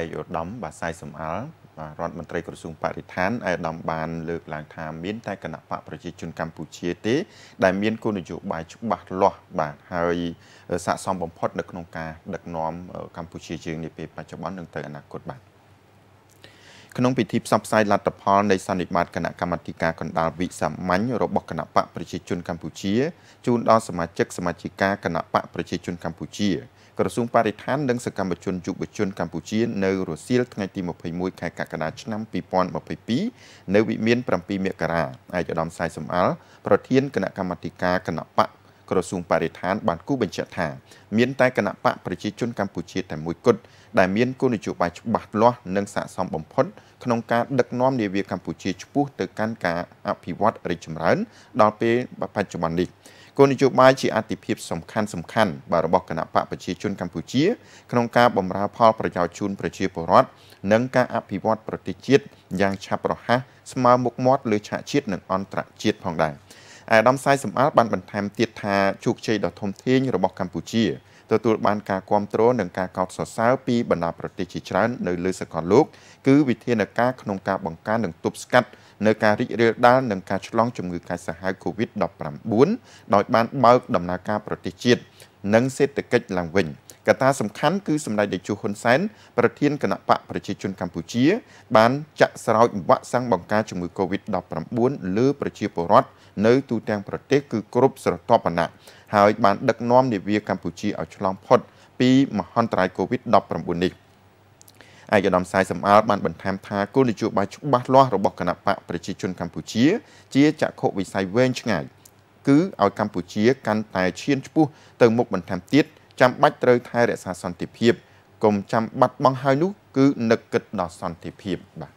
ឯកឧត្តមបាទសាយសំអល់បាទរដ្ឋមន្ត្រីក្រសួងបរិស្ថានឯកឧត្តមបានលើកឡើងថាមានតែគណៈបកប្រជាជនកម្ពុជាទេ ដែលមានគោលនយោបាយច្បាស់លាស់បាទហើយស័ក្តិសមបំផុតនៅក្នុងការដឹកនាំកម្ពុជាយើងនាពេលបច្ចុប្បន្ននិងទៅអនាគតបាទក្នុងពិធីផ្សព្វផ្សាយលទ្ធផលនៃសន្និបាតគណៈកម្មាធិការកណ្ដាលវិសាមញ្ញរបស់គណៈបកប្រជាជនកម្ពុជាជូនដល់សមាជិកសមាជិកាគណៈបកប្រជាជនកម្ពុជាក្រសួងបរិស្ថាននិងសកម្មជនយុវជនកម្ពុជានៅរុស្ស៊ីលថ្ងៃទី21ខែកក្កដាឆ្នាំ2022នៅវិមាន7មករាឯកឧត្តមសាយសំអល់ប្រធានគណៈកម្មាធិការគណៈបកក្រសួងបរិស្ថានបានគូបញ្ជាក់ថាមានតែគណៈបកប្រជាជនកម្ពុជាតែមួយគត់ដែលមានគោលនយោបាយច្បាស់លាស់និងស័ក្តិសមបំផុតក្នុងការដឹកនាំនាវាកម្ពុជាឆ្ពោះទៅកាន់ការអភិវឌ្ឍរីកចម្រើនដល់ពេលបច្ចុប្បន្ននេះគោលនយោបាយជាអាទិភាពសំខាន់សំខាន់បាទរបស់គណៈបកប្រជាជនកម្ពុជាក្នុងការបំរើផលប្រយោជន៍ជូនប្រជាពលរដ្ឋនិងការអភិវឌ្ឍប្រទេសជាតិយ៉ាងឆាប់រហ័សស្មើមុខមាត់លើឆាកជាតិនិងអន្តរជាតិផងដែរអាដាមសាយសម្អាលបានបន្ថែមទៀតថាជោគជ័យដ៏ធំធេងរបស់កម្ពុជាទទួលបានការគ្រប់គ្រងនិងការកោតសរសើរពីបណ្ដាប្រទេសជាច្រើននៅលើសកលលោកគឺវិធានការក្នុងការបង្ការនិងទប់ស្កាត់នៅការរីករាលដាលនិងការឆ្លងជំងឺកាចសាហាវ COVID-19 ដោយបានបើកដំណើរការប្រទេសជាតិនិងសេដ្ឋកិច្ចឡើងវិញ។កត្តាសំខាន់គឺសម្ដេចតេជោហ៊ុនសែនប្រធានគណៈបកប្រជាជនកម្ពុជា បានចាក់ស្រោចវ៉ាក់សាំងបង្ការជំងឺ Covid-19 លើប្រជាពលរដ្ឋនៅទូទាំងប្រទេស គឺគ្រប់ស្រទាប់វណ្ណៈហើយបានដឹកនាំនាវាកម្ពុជាឲ្យឆ្លងផុត ពី មហន្តរាយ Covid-19 នេះ។ឯកឧត្តមសាយសំអល់បានបន្ថែមថាគោលនយោបាយច្បាស់លាស់របស់គណបកប្រជាជនកម្ពុជា ជាចក្ខុវិស័យវែងឆ្ងាយគឺឲ្យកម្ពុជាកាន់តែឈានឆ្ពោះទៅមុខបន្ថែមទៀតចាំបាច់ត្រូវថែរក្សាសន្តិភាពកុំចាំបាត់បង់ហើយនោះ គឺនឹកគិតដល់សន្តិភាពបាទ